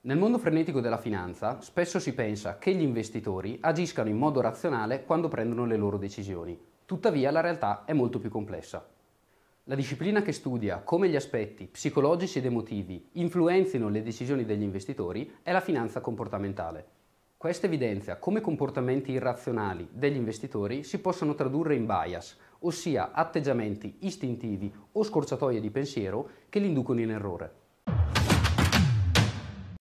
Nel mondo frenetico della finanza spesso si pensa che gli investitori agiscano in modo razionale quando prendono le loro decisioni, tuttavia la realtà è molto più complessa. La disciplina che studia come gli aspetti psicologici ed emotivi influenzino le decisioni degli investitori è la finanza comportamentale. Questa evidenzia come comportamenti irrazionali degli investitori si possono tradurre in bias, ossia atteggiamenti istintivi o scorciatoie di pensiero che li inducono in errore.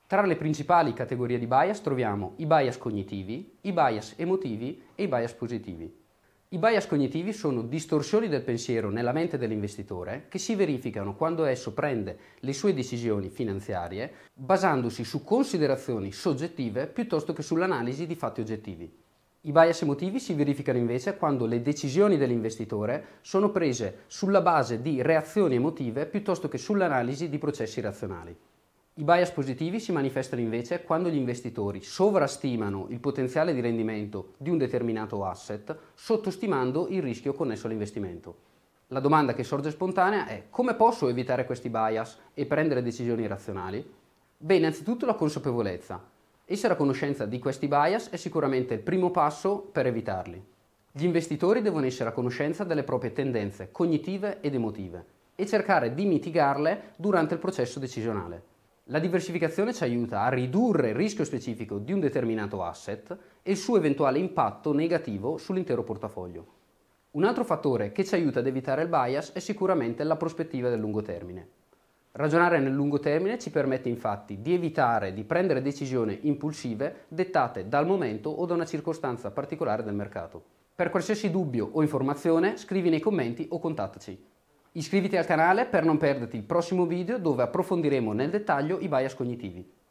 Tra le principali categorie di bias troviamo i bias cognitivi, i bias emotivi e i bias positivi. I bias cognitivi sono distorsioni del pensiero nella mente dell'investitore che si verificano quando esso prende le sue decisioni finanziarie basandosi su considerazioni soggettive piuttosto che sull'analisi di fatti oggettivi. I bias emotivi si verificano invece quando le decisioni dell'investitore sono prese sulla base di reazioni emotive piuttosto che sull'analisi di processi razionali. I bias positivi si manifestano invece quando gli investitori sovrastimano il potenziale di rendimento di un determinato asset, sottostimando il rischio connesso all'investimento. La domanda che sorge spontanea è come posso evitare questi bias e prendere decisioni razionali? Beh, innanzitutto la consapevolezza. Essere a conoscenza di questi bias è sicuramente il primo passo per evitarli. Gli investitori devono essere a conoscenza delle proprie tendenze cognitive ed emotive e cercare di mitigarle durante il processo decisionale. La diversificazione ci aiuta a ridurre il rischio specifico di un determinato asset e il suo eventuale impatto negativo sull'intero portafoglio. Un altro fattore che ci aiuta ad evitare il bias è sicuramente la prospettiva del lungo termine. Ragionare nel lungo termine ci permette infatti di evitare di prendere decisioni impulsive dettate dal momento o da una circostanza particolare del mercato. Per qualsiasi dubbio o informazione scrivi nei commenti o contattaci. Iscriviti al canale per non perderti il prossimo video dove approfondiremo nel dettaglio i bias cognitivi.